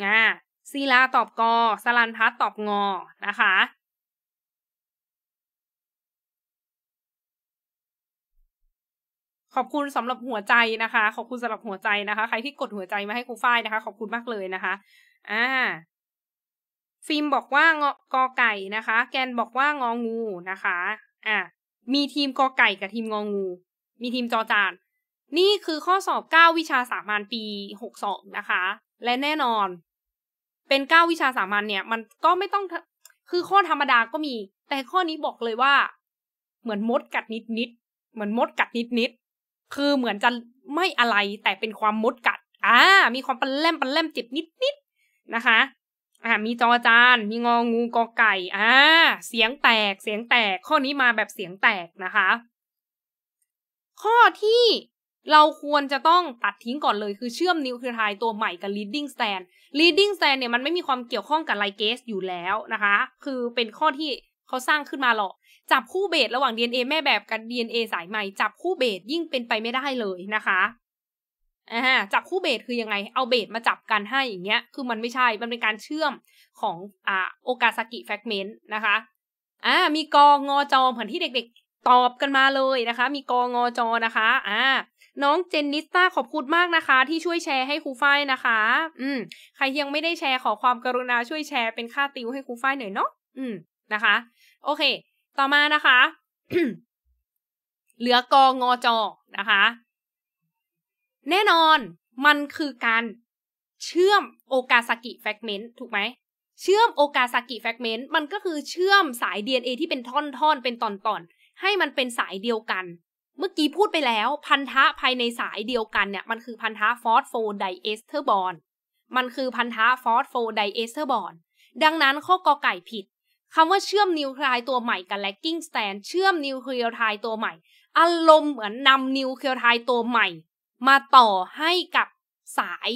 อ่าศิลาตอบกอ สลันพัฒตอบงอนะคะ ขอบคุณสำหรับหัวใจนะคะ ขอบคุณสำหรับหัวใจนะคะใครที่กดหัวใจมาให้ครูฝ้ายนะคะขอบคุณมากเลยนะคะอ่าฟิล์มบอกว่างกอไก่นะคะ แกนบอกว่างองูนะคะอ่ามีทีมกอไก่กับทีมงองู มีทีมจอจาน นี่คือข้อสอบ9วิชาสามัญปี62นะคะ และแน่นอนเป็นเก้าวิชาสามัญเนี่ย มันก็ไม่ต้องคือข้อธรรมดาก็มี แต่ข้อนี้บอกเลยว่า เหมือนมดกัดนิดนิดเหมือนมดกัดนิดนิดคือเหมือนจะไม่อะไรแต่เป็นความมดกัดอ่ามีความปันแลมปันแลมจิบนิดนิดนะคะอ่ามีจอจานมีงองูกอไก่อ่าเสียงแตกเสียงแตกข้อนี้มาแบบเสียงแตกนะคะ ข้อที่เราควรจะต้องตัดทิ้งก่อนเลยคือเชื่อมนิวคลีไทตัวใหม่กับ leading stand leading stand เนี่ยมันไม่มีความเกี่ยวข้องกับไลเกสอยู่แล้วนะคะ คือเป็นข้อที่เขาสร้างขึ้นมาหรอก จับคู่เบสระหว่าง DNA แม่แบบกับ DNA สายใหม่ จับคู่เบสยิ่งเป็นไปไม่ได้เลยนะคะ อ่า จับคู่เบสคือยังไง เอาเบสมาจับกันให้อย่างเงี้ย คือมันไม่ใช่ มันเป็นการเชื่อมของอ่าโอกาซากิแฟกเมนต์นะคะ อ่า มีกองงอจอเหมือนที่เด็กๆ ตอบกันมาเลยนะคะ มีกองงอจอนะคะ อ่าน้องเจนนิสตาขอบคุณมากนะคะ ที่ช่วยแชร์ให้ครูฝ้ายนะคะ อืม ใครยังไม่ได้แชร์ขอความกรุณาช่วยแชร์เป็นค่าติวให้ครูฝ้ายหน่อยเนาะ อืมนะคะ โอเค ต่อมานะคะ เหลือกองงอจอนะคะ แน่นอนมันคือการเชื่อมโอกาสกิแฟกเมนต์ถูกไหมเชื่อมโอกาสกิแฟกเมนต์มันก็คือเชื่อมสาย DNA ที่เป็นท่อนๆเป็นตอนๆให้มันเป็นสายเดียวกันเมื่อกี้พูดไปแล้ว พันธะภายในสายเดียวกันเนี่ยมันคือพันธะฟอสโฟไดเอสเทอร์บอนมันคือพันธะฟอสโฟไดเอสเทอร์บอนดังนั้นข้อกอไก่ผิดคำว่าเชื่อมนิวคลายตัวใหม่กับแลกกิ้งสแตนเชื่อมนิวเคลียไทตัวใหม่อารมณ์เหมือนนำนิวเคลียไทตัวใหม่ มาต่อให้กับสาย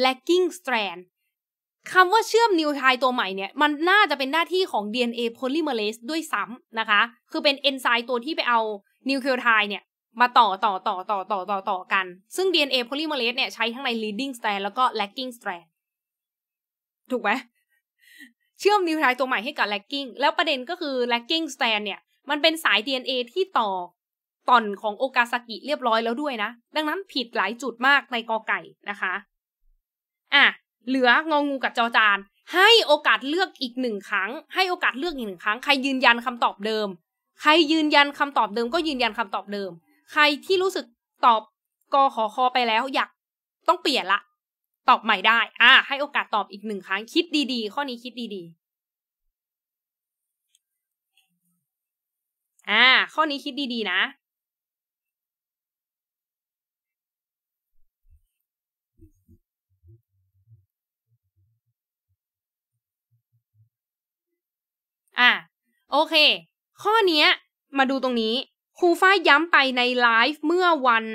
แลกกิ้งสแตนคำว่าเชื่อมนิวายตัวใหม่เนี่ยมันน่าจะเป็นหน้าที่ของ DNA polymerase ด้วยซ้ำนะคะคือเป็นเอนไซม์ตัวที่ไปเอานิวเคลียไทเนี่ย มาต่อต่อต่อต่อต่อต่อต่อกัน ซึ่ง DNA polymerase เนี่ยใช้ทั้งใน leading strand แล้วก็ lagging strand ถูกไหมเชื่อมนิวคลไทตัวใหม่ให้กับ lagging แล้วประเด็นก็คือ lagging strand เนี่ย มันเป็นสาย DNA ที่ต่อ ต่อนของโอกาซากิเรียบร้อยแล้วด้วยนะ ดังนั้นผิดหลายจุดมากในกอไก่นะคะ อ่ะ เหลืององูกับจอจาน ให้โอกาสเลือกอีกหนึ่งครั้ง ให้โอกาสเลือกอีกหนึ่งครั้งใครยืนยันคำตอบเดิมใครยืนยันคำตอบเดิมก็ยืนยันคำตอบเดิม ใครที่รู้สึกตอบกขอคอไปแล้วอยากต้องเปลี่ยนละ ตอบใหม่ได้ อ่า ให้โอกาสตอบอีกหนึ่งครั้งคิดดีๆข้อนี้คิดดีๆอ่า ข้อนี้คิดดีๆนะ อ่า โอเคข้อเนี้ย มาดูตรงนี้ครูฝ้ายย้ำไปในไลฟ์เมื่อวัน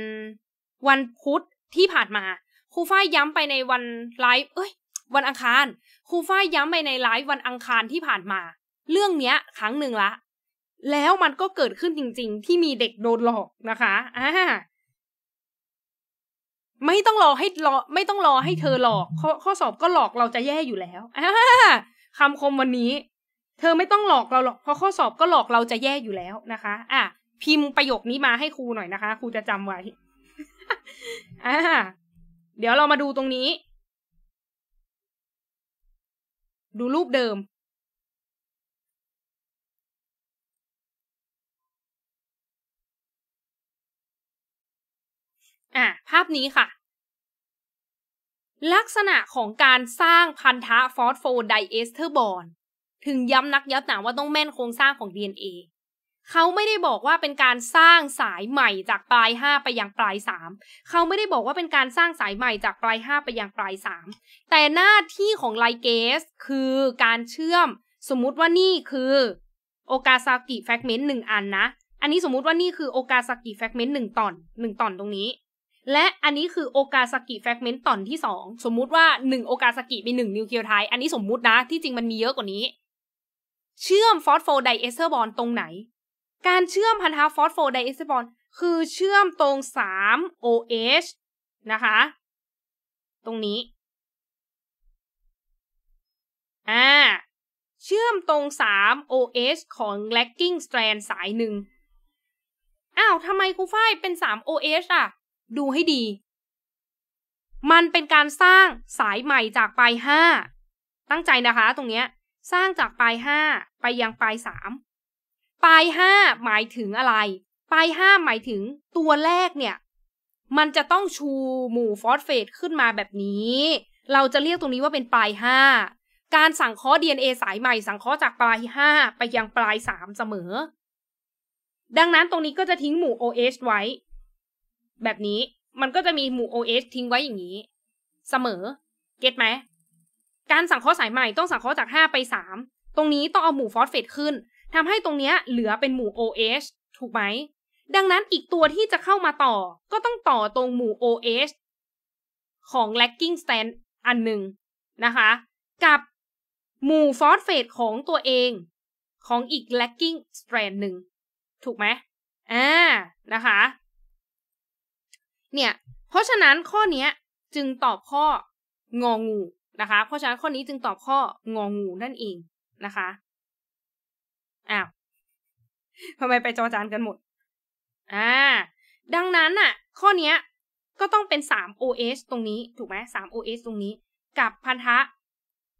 วันพุธที่ผ่านมาครูฝ้ายย้ำไปในวันไลฟ์เอ้ยวันอังคารครูฝ้ายย้ำไปในไลฟ์วันอังคารที่ผ่านมา เรื่องเนี้ย ครั้งหนึ่งละแล้วมันก็เกิดขึ้นจริงๆ ที่มีเด็กโดนหลอกนะคะอ่าไม่ต้องรอให้รอไม่ต้องรอให้เธอหลอก ข้อข้อสอบก็หลอกเราจะแย่อยู่แล้วคำคมวันนี้เธอไม่ต้องหลอกเราหรอก เพราะข้อสอบก็หลอกเราจะแย่อยู่แล้วนะคะ อ่ะพิมพ์ประโยคนี้มาให้ครูหน่อยนะคะ ครูจะจำไว้อ่าเดี๋ยวเรามาดูตรงนี้ ดูรูปเดิม อ่ะภาพนี้ค่ะ ลักษณะของการสร้างพันธะฟอสโฟไดเอสเทอร์บอนถึงย้ำนักย้ำหนาว่าต้องแม่นโครงสร้างของ DNA เขาไม่ได้บอกว่าเป็นการสร้างสายใหม่จากปลาย 5 ไปยังปลาย 3เขาไม่ได้บอกว่าเป็นการสร้างสายใหม่จากปลาย 5 ไปยังปลาย 3 แต่หน้าที่ของไลเกส คือการเชื่อม สมมุติว่านี่คือโอกาซากิแฟกเมนต์หนึ่งอันนะ อันนี้สมมุติว่านี่คือโอกาซากิแฟกเมนต์หนึ่งตอนหนึ่งตอนตรงนี้ และอันนี้คือโอกาซากิแฟกเมนต์ตอนที่ 2 สมมุติว่า 1 โอกาซากิมี1นิวเคลียไทด์อันนี้สมมุตินะ ที่จริงมันมีเยอะกว่านี้เชื่อมฟอสโฟไดเอสเตอร์บอลตรงไหน การเชื่อมพันธะฟอสโฟไดเอสเตอร์บอลคือเชื่อมตรง 3OH นะคะ ตรงนี้อ่าเชื่อมตรง 3OH ของ lagging strand สายหนึ่งอ้าวทำไมครูฝ้ายเป็น 3OH อ่ะดูให้ดี มันเป็นการสร้างสายใหม่จากปลาย5ตั้งใจนะคะตรงเนี้ยสร้างจากปลายห้าไปยังปลายสามปลายห้าหมายถึงอะไร ปลายห้าหมายถึงตัวแรกเนี่ย มันจะต้องชูหมู่ฟอสเฟตขึ้นมาแบบนี้ เราจะเรียกตรงนี้ว่าเป็นปลายห้าการสังเคราะห์ DNA สายใหม่สังเคราะห์จากปลายห้าไปยังปลายสามเสมอ ดังนั้นตรงนี้ก็จะทิ้งหมู่ OH ไว้ แบบนี้มันก็จะมีหมู่ OH ทิ้งไว้อย่างนี้ เสมอ เก็ตไหมการสังเคราะห์สายใหม่ต้องสังเคราะห์จาก 5 ไป 3 ตรงนี้ต้องเอาหมู่ฟอสเฟตขึ้นทำให้ตรงเนี้ยเหลือเป็นหมู่ OH ถูกไหมดังนั้นอีกตัวที่จะเข้ามาต่อก็ต้องต่อตรงหมู่ OH ของ l a g g i n g stand อันหนึ่งนะคะกับหมู่ฟอสเฟตของตัวเอง ของอีก l a g g i n g strand หนึ่งถูกไหมอ่านะคะเนี่ยเพราะฉะนั้นข้อนี้จึงตอบข้ององูนะคะเพราะฉะนั้นข้อนี้จึงตอบข้ององูนั่นเองนะคะอ้าวทำไมไปจอจานกันหมด อ่า ดังนั้นน่ะ ข้อนี้ก็ต้องเป็นสาม OH ตรงนี้ ถูกไหมสาม OH ตรงนี้ กับพันธะ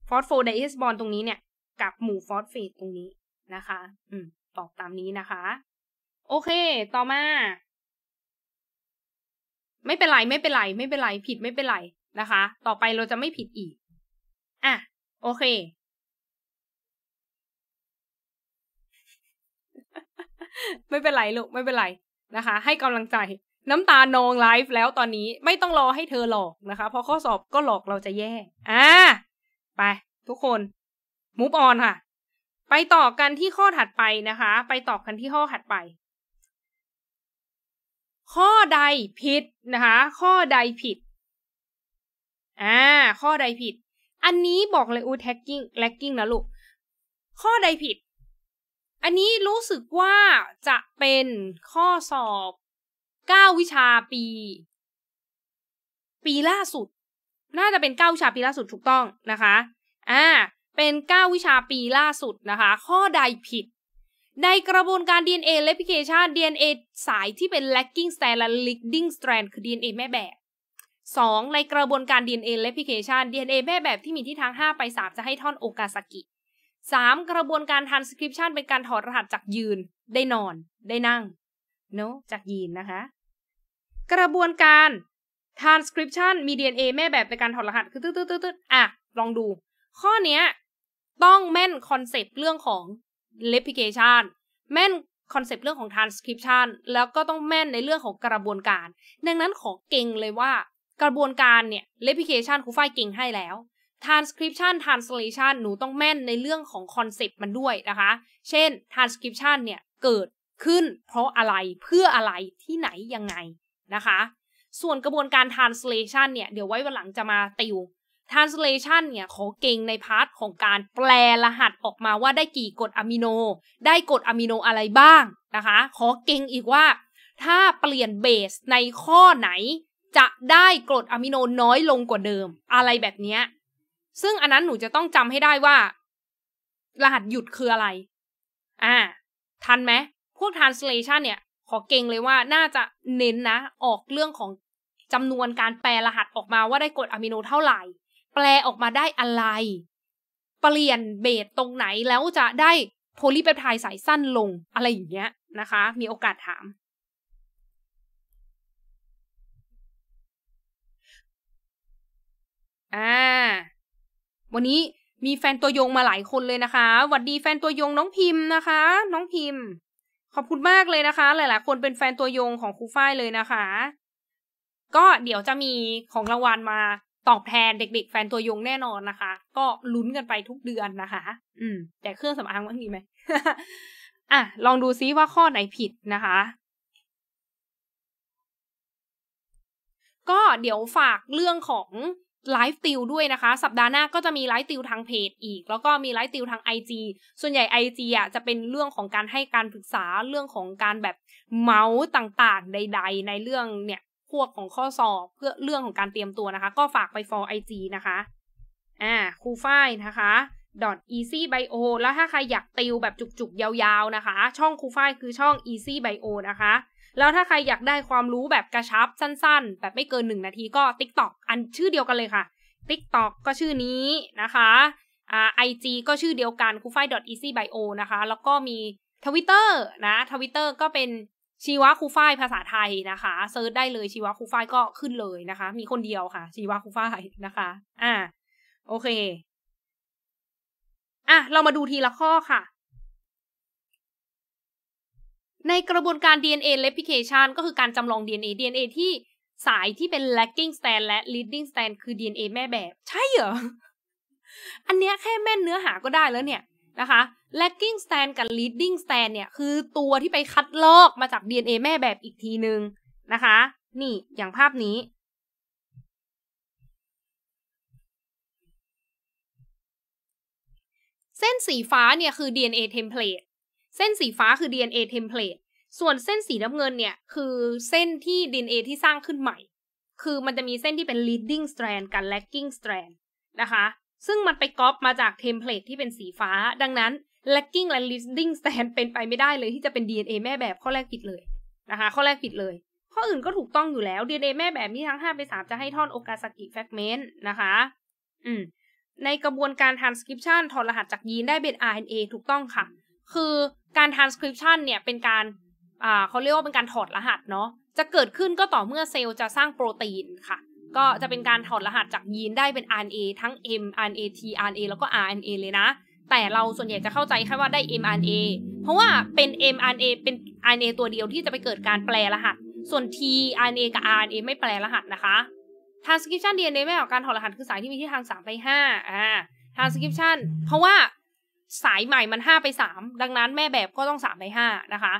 ฟอสโฟไดเอสบอลตรงนี้เนี่ย กับหมู่ฟอสเฟตตรงนี้นะคะ อืมตอบตามนี้นะคะ โอเค ต่อมา ไม่เป็นไรไม่เป็นไรไม่เป็นไรผิดไม่เป็นไรนะคะ ต่อไปเราจะไม่ผิดอีก่ะโอเค ไม่เป็นไรลูกไม่เป็นไรนะคะ ให้กำลังใจ น้ำตานองไลฟ์แล้วตอนนี้ไม่ต้องรอให้เธอหลอกนะคะเพราะข้อสอบก็หลอกเราจะแย่อ่าไปทุกคนมูฟออนค่ะ ไปต่อกันที่ข้อถัดไปนะคะ ไปต่อกันที่ข้อถัดไป ข้อใดผิดนะคะ ข้อใดผิดอ่าข้อใดผิดอันนี้บอกเลยอูแท็กกิ้งแลกกิ้งนะลูก ข้อใดผิด อันนี้รู้สึกว่าจะเป็นข้อสอบเก้าวิชาปี ปีล่าสุด น่าจะเป็นเก้าวิชาปีล่าสุดถูกต้อง นะคะ อ่า เป็นเก้าวิชาปีล่าสุดนะคะ ข้อใดผิด ในกระบวนการ DNA replication DNA สายที่เป็น lagging strand และ leading strand คือ DNA แม่แบบ 2. ในกระบวนการ DNA replication DNA แม่แบบที่มีที่ทาง5ไป3 จะให้ท่อนโอกาซากิ 3. กระบวนการ transcription เป็นการถอดรหัสจากยืนได้นอนได้นั่งเนาะจากยีนนะคะ กระบวนการ transcription มี DNA แม่แบบในการถอดรหัสคือตืดตืดตืดอ่ะลองดู ข้อเนี้ยต้องแม่นคอนเซปต์เรื่องของ replication แม่นคอนเซปต์เรื่องของ transcription แล้วก็ต้องแม่นในเรื่องของกระบวนการดังนั้นขอเก่งเลยว่ากระบวนการเนี่ย replication ครูฝ้ายเก่งให้แล้ว transcription translation หนูต้องแม่นในเรื่องของคอนเซปต์มันด้วยนะคะ เช่น transcription เนี่ยเกิดขึ้นเพราะอะไรเพื่ออะไรที่ไหนยังไงนะคะ ส่วนกระบวนการ translation เนี่ยเดี๋ยวไว้วันหลังจะมาติว translation เนี่ยขอเก่งในพาร์ทของการแปลรหัสออกมาว่าได้กี่กรดอะมิโน ได้กรดอะมิโนอะไรบ้างนะคะ ขอเก่งอีกว่า ถ้าเปลี่ยนเบสในข้อไหนจะได้กรดอะมิโนน้อยลงกว่าเดิมอะไรแบบเนี้ยซึ่งอันนั้นหนูจะต้องจำให้ได้ว่า รหัสหยุดคืออะไร อ่า ทันไหม พวก translation เนี่ย ขอเก่งเลยว่าน่าจะเน้นนะ ออกเรื่องของจำนวนการแปลรหัสออกมาว่าได้กรดอะมิโนเท่าไหร่ แปลออกมาได้อะไร เปลี่ยนเบสตรงไหนแล้วจะได้โพลีเปปไทด์สายสั้นลงอะไรอย่างเงี้ยนะคะ มีโอกาสถามอ่า วันนี้มีแฟนตัวยงมาหลายคนเลยนะคะ หวัดดีแฟนตัวยงน้องพิมพ์นะคะ น้องพิมพ์ ขอบคุณมากเลยนะคะ หลายๆคนเป็นแฟนตัวยงของครูฝ้ายเลยนะคะ ก็เดี๋ยวจะมีของรางวัลมาตอบแทนเด็ก ๆ แฟนตัวยงแน่นอนนะคะ ก็ลุ้นกันไปทุกเดือนนะคะ อืม แต่เครื่องสำอางมันมีไหมอ่ะลองดูซิว่าข้อไหนผิดนะคะ ก็เดี๋ยวฝากเรื่องของไลฟ์ติวด้วยนะคะ สัปดาห์หน้าก็จะมีไลฟ์ติวทางเพจอีก แล้วก็มีไลฟ์ติวทาง IG ส่วนใหญ่ IG อ่ะจะเป็นเรื่องของการให้การปรึกษาเรื่องของการแบบเมาส์ต่างๆใดๆในเรื่องเนี่ย พวกของข้อสอบเพื่อเรื่องของการเตรียมตัวนะคะ ก็ฝากไปฟลไอ IG นะคะอ่าครูฝ้ายนะคะ easy bio แล้วถ้าใครอยากติวแบบจุกๆยาวๆนะคะ ช่องครูฝ้ายคือช่อง easy bio นะคะแล้วถ้าใครอยากได้ความรู้แบบกระชับสั้น ๆ แบบไม่เกินหนึ่งนาทีก็ TikTok อันชื่อเดียวกันเลยค่ะ TikTok ก็ชื่อนี้นะคะ อ่าไอจีก็ชื่อเดียวกันดอทอี e a s y b i o นะคะ แล้วก็มีทวิตเตอร์นะ ทวิตเตอร์ก็เป็นชีวะคูไฟภาษาไทยนะคะ เซิร์ชได้เลยชีวะคูไฟก็ขึ้นเลยนะคะ มีคนเดียวค่ะ ชีวะคูไฟนะคะ อ่า โอเค อ่ะ เรามาดูทีละข้อค่ะในกระบวนการ DNA replication ก็คือการจำลอง DNA DNA ที่สายที่เป็น lagging strand และ leading strand คือ DNA แม่แบบ ใช่เหรอ อันเนี้ยแค่แม่นเนื้อหาก็ได้แล้วเนี่ยนะคะ lagging strand กับ leading strand เนี่ย คือตัวที่ไปคัดลอกมาจาก DNA แม่แบบอีกทีนึง นะคะ นี่อย่างภาพนี้ เส้นสีฟ้าเนี่ยคือ DNA template เส้นสีฟ้าคือ DNA template ส่วนเส้นสีน้ำเงินเนี่ย คือเส้นที่ DNA ที่สร้างขึ้นใหม่ คือมันจะมีเส้นที่เป็น leading strand กับ lagging strand นะคะ ซึ่งมันไปก๊อปมาจากเทมเพลตที่เป็นสีฟ้า ดังนั้น lagging และ leading strand เป็นไปไม่ได้เลยที่จะเป็น DNA แม่แบบข้อแรกผิดเลยนะคะ ข้อแรกผิดเลย ข้ออื่นก็ถูกต้องอยู่แล้ว DNA แม่แบบนี้ทั้ง 5 ไป3จะให้ท่อนโอกาสกิแฟกเมนต์นะคะ อืม ในกระบวนการ transcription ถอดรหัสจากยีนได้เป็น RNA ถูกต้องค่ะคือการ transcription เนี่ย เป็นการอ่าเขาเรียกว่าเป็นการถอดรหัสเนาะ จะเกิดขึ้นก็ต่อเมื่อเซลล์จะสร้างโปรตีนค่ะ ก็จะเป็นการถอดรหัสจากยีนได้เป็น RNA ทั้ง mRNA tRNA แล้วก็ RNA เลยนะ แต่เราส่วนใหญ่จะเข้าใจแค่ว่าได้ mRNA เพราะว่าเป็น mRNA เป็น RNA ตัวเดียวที่จะไปเกิดการแปลรหัส ส่วน tRNA กับ RNA ไม่แปลรหัสนะคะ transcription DNA ไม่ออกการถอดรหัสคือสายที่มีที่ทาง3ไป5อ่า transcription เพราะว่าสายใหม่มัน 5 ไป 3 ดังนั้นแม่แบบก็ต้อง3ไป5นะคะ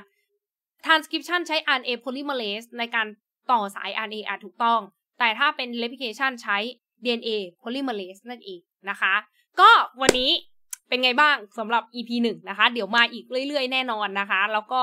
transcription ใช้ RNA polymerase ในการต่อสาย RNA อาจถูกต้อง แต่ถ้าเป็น replication ใช้ DNA polymerase นั่นเองนะคะ ก็วันนี้เป็นไงบ้างสำหรับ EP 1 นะคะ เดี๋ยวมาอีกเรื่อยๆแน่นอนนะคะ แล้วก็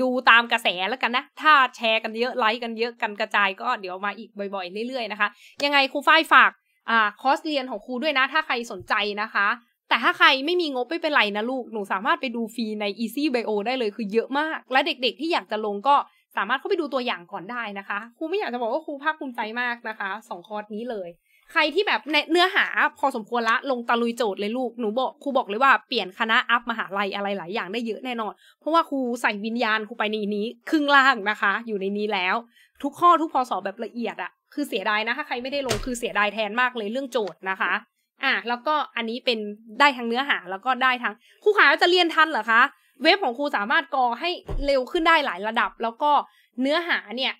ดูตามกระแสแล้วกันนะ ถ้าแชร์กันเยอะ ไลค์กันเยอะกันกระจายก็เดี๋ยวมาอีกบ่อยๆเรื่อยๆนะคะยังไงครูฝ้ายฝากอ่าคอร์สเรียนของครูด้วยนะ ถ้าใครสนใจนะคะแต่ถ้าใครไม่มีงบไม่เป็นไรนะลูก หนูสามารถไปดูฟรีใน Easy Bio ได้เลยคือเยอะมาก และเด็กๆที่อยากจะลงก็สามารถเข้าไปดูตัวอย่างก่อนได้นะคะ ครูไม่อยากจะบอกว่าครูภาคภูมิใจมากนะคะสองคอร์สนี้เลย ใครที่แบบนเนื้อหาพอสมควรละลงตะลุยโจทย์เลยลูก หนูบอกครูบอกเลยว่าเปลี่ยนคณะอัพมหาลัยอะไรหลายอย่างได้เยอะแน่นอน เพราะว่าครูใส่วิญญาณครูไปในนี้ ครึ่งล่างนะคะ อยู่ในนี้แล้ว ทุกข้อทุกพอสอบแบบละเอียดอะคือเสียดายนะถ้าใครไม่ได้ลงคือเสียดายแทนมากเลยเรื่องโจทย์นะคะอ่ะแล้วก็อันนี้เป็นได้ทั้งเนื้อหาแล้วก็ได้ทั้งครูขาจะเรียนทันเหรอคะ เว็บของครูสามารถกอให้เร็วขึ้นได้หลายระดับ แล้วก็เนื้อหาเนี่ย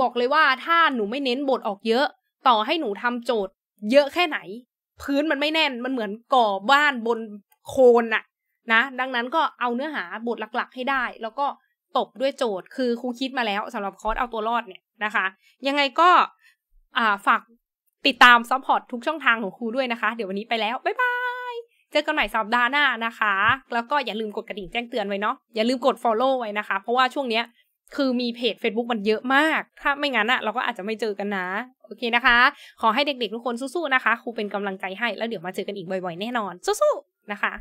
บอกเลยว่าถ้าหนูไม่เน้นบทออกเยอะ ต่อให้หนูทำโจทย์ เยอะแค่ไหน พื้นมันไม่แน่นมันเหมือนก่อบ้านบนโคนอะนะดังนั้นก็เอาเนื้อหาบทหลักๆ ให้ได้ แล้วก็ตบด้วยโจทย์ คือครูคิดมาแล้วสำหรับคอร์สเอาตัวรอดเนี่ยนะคะ ยังไงก็ฝากติดตามซัพพอร์ตทุกช่องทางของครูด้วยนะคะ เดี๋ยววันนี้ไปแล้ว บ๊ายบาย เจอกันใหม่สัปดาห์หน้านะคะ แล้วก็อย่าลืมกดกระดิ่งแจ้งเตือนไว้เนาะอย่าลืมกด follow ไว้นะคะ เพราะว่าช่วงเนี้ยคือมีเพจ Facebook มันเยอะมาก ถ้าไม่งั้นอะเราก็อาจจะไม่เจอกันนะ โอเคนะคะ ขอให้เด็กๆทุกคนสู้ๆนะคะครูเป็นกำลังใจให้ แล้วเดี๋ยวมาเจอกันอีกบ่อยๆแน่นอนสู้ๆนะคะ